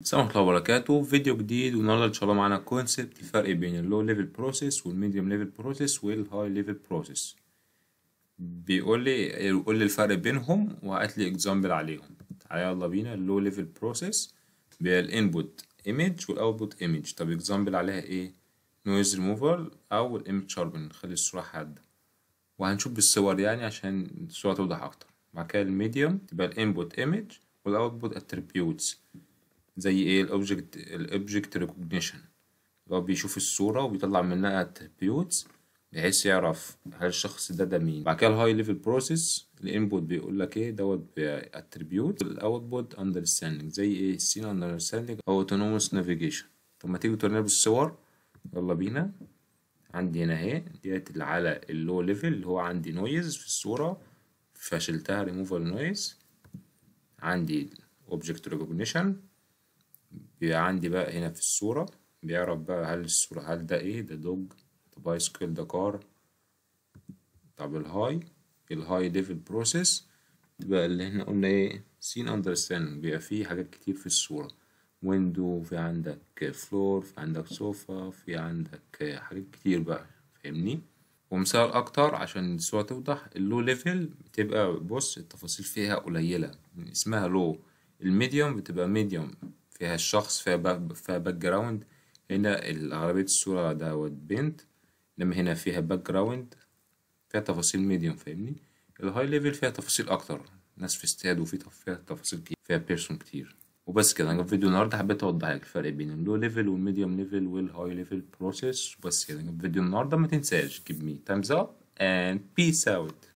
السلام عليكم وبركاته فيديو جديد والنهارده ان شاء الله معانا كونسبت الفرق بين اللو ليفل بروسيس والميديوم ليفل بروسيس والهاي ليفل بروسيس بيقول لي يقول لي الفرق بينهم وهات لي اكزامبل عليهم تعالى يلا بينا اللو ليفل بروسيس الانبوت ايمج والاوتبوت ايمج طب اكزامبل عليها ايه نويز ريموفر او الايمج شاربن نخلي الصوره حاده وهنشوف بالصور يعني عشان الصوره توضح اكتر بعد كده الميديوم تبقى الانبوت ايمج والاوتبوت اتريبيوتس زي ايه الاوبجكت الاوبجكت ريكوجنيشن اللي هو بيشوف الصورة وبيطلع منها اتريبيوتس بحيث يعرف هل الشخص ده ده مين بعد كده الهاي ليفل بروسيس الانبوت بيقول لك ايه دوت باتريبيوت الاوتبوت اندرستاندنج زي ايه السين اندرستاندنج او اوتونوموس نافيجيشن طب ما تيجي تورينا بالصور يلا بينا عندي هنا اهي ديت على اللو ليفل اللي هو عندي نويز في الصورة فشلتها ريموفال نويز عندي اوبجكت ريكوجنيشن بيبقى عندي بقى هنا في الصورة بيعرف بقى هل الصورة هل ده ايه ده دوج ده بايسكل ده كار طب الهاي الهاي ليفل بروسيس تبقى اللي احنا قلنا ايه سين اندرستاندينج بيبقى فيه حاجات كتير في الصورة ويندو في عندك فلور في عندك صوفا في عندك حاجات كتير بقى فاهمني ومثال اكتر عشان الصورة توضح اللو ليفل بتبقى بص التفاصيل فيها قليلة اسمها لو الميديوم بتبقى ميديوم فيها الشخص فيها باك جراوند هنا العربية الصورة دوت بنت لما هنا فيها باك جراوند فيها تفاصيل ميديوم فاهمني الهاي ليفل فيها تفاصيل أكتر ناس في استاد وفي فيها تفاصيل كتير فيها بيرسون كتير وبس كده انا في فيديو النهارده حبيت اوضح لك الفرق بين اللو ليفل والميديوم ليفل والهاي ليفل بروسيس وبس كده في فيديو النهارده ما تنساش جيب مي تايمز اب اند بيس اوت